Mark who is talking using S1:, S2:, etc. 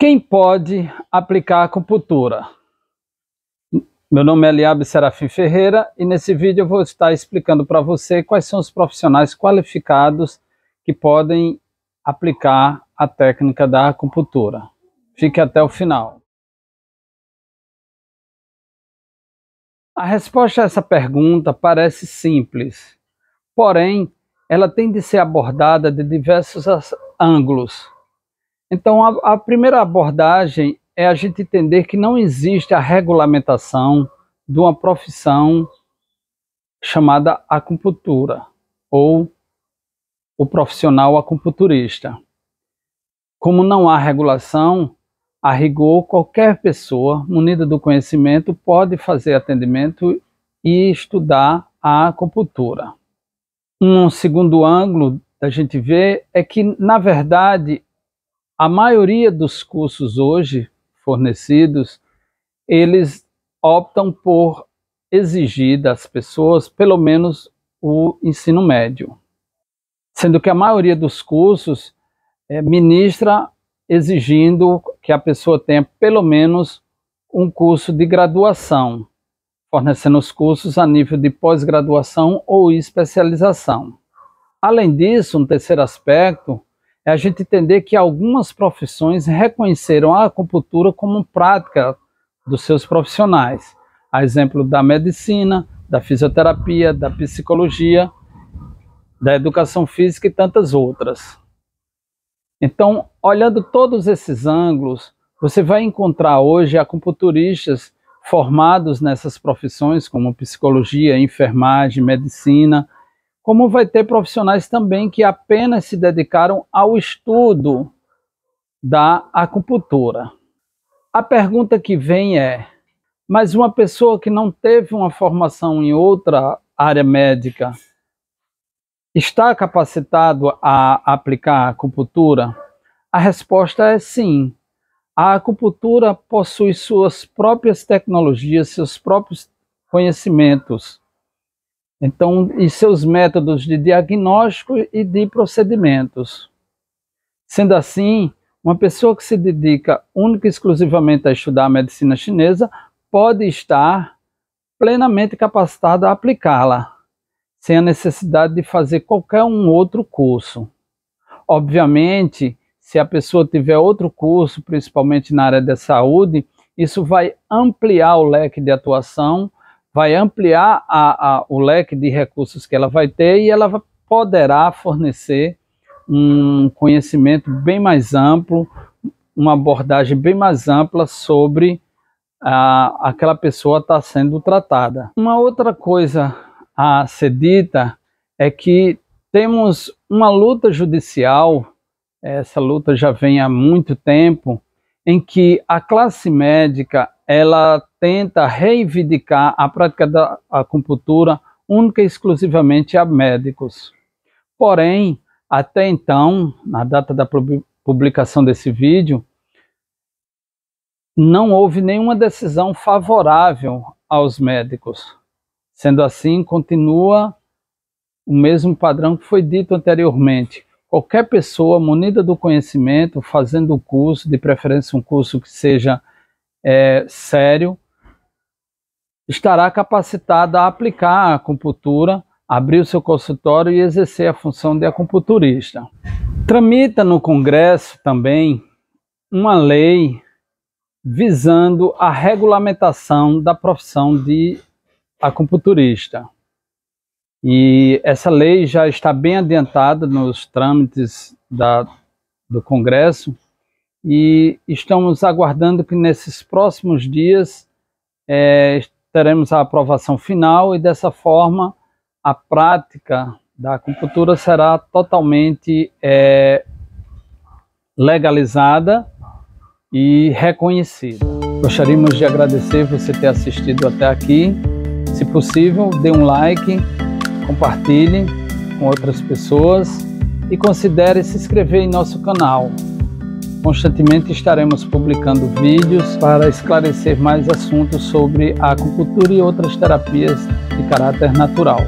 S1: Quem pode aplicar acupuntura? Meu nome é Eliabe Serafim Ferreira e nesse vídeo eu vou estar explicando para você quais são os profissionais qualificados que podem aplicar a técnica da acupuntura. Fique até o final. A resposta a essa pergunta parece simples, porém ela tem de ser abordada de diversos ângulos então, a, a primeira abordagem é a gente entender que não existe a regulamentação de uma profissão chamada acupuntura ou o profissional acupunturista. Como não há regulação, a rigor, qualquer pessoa munida do conhecimento pode fazer atendimento e estudar a acupuntura. Um segundo ângulo da gente ver é que, na verdade, a maioria dos cursos hoje fornecidos, eles optam por exigir das pessoas pelo menos o ensino médio, sendo que a maioria dos cursos é, ministra exigindo que a pessoa tenha pelo menos um curso de graduação, fornecendo os cursos a nível de pós-graduação ou especialização. Além disso, um terceiro aspecto é a gente entender que algumas profissões reconheceram a acupuntura como prática dos seus profissionais, a exemplo da medicina, da fisioterapia, da psicologia, da educação física e tantas outras. Então, olhando todos esses ângulos, você vai encontrar hoje acupunturistas formados nessas profissões como psicologia, enfermagem, medicina, como vai ter profissionais também que apenas se dedicaram ao estudo da acupuntura. A pergunta que vem é: mas uma pessoa que não teve uma formação em outra área médica está capacitado a aplicar a acupuntura? A resposta é sim. A acupuntura possui suas próprias tecnologias, seus próprios conhecimentos. Então, e seus métodos de diagnóstico e de procedimentos. Sendo assim, uma pessoa que se dedica única e exclusivamente a estudar a medicina chinesa pode estar plenamente capacitada a aplicá-la, sem a necessidade de fazer qualquer um outro curso. Obviamente, se a pessoa tiver outro curso, principalmente na área da saúde, isso vai ampliar o leque de atuação vai ampliar a, a, o leque de recursos que ela vai ter e ela poderá fornecer um conhecimento bem mais amplo, uma abordagem bem mais ampla sobre a, aquela pessoa está sendo tratada. Uma outra coisa a ser dita é que temos uma luta judicial, essa luta já vem há muito tempo, em que a classe médica ela tenta reivindicar a prática da acupuntura única e exclusivamente a médicos. Porém, até então, na data da publicação desse vídeo, não houve nenhuma decisão favorável aos médicos. Sendo assim, continua o mesmo padrão que foi dito anteriormente. Qualquer pessoa munida do conhecimento, fazendo o curso, de preferência um curso que seja é, sério estará capacitada a aplicar a acupuntura, abrir o seu consultório e exercer a função de acupunturista. Tramita no Congresso também uma lei visando a regulamentação da profissão de acupunturista. E essa lei já está bem adiantada nos trâmites da, do Congresso e estamos aguardando que nesses próximos dias é, teremos a aprovação final e dessa forma a prática da acupuntura será totalmente é, legalizada e reconhecida. Gostaríamos de agradecer você ter assistido até aqui. Se possível, dê um like, compartilhe com outras pessoas e considere se inscrever em nosso canal. Constantemente estaremos publicando vídeos para esclarecer mais assuntos sobre a acupuntura e outras terapias de caráter natural.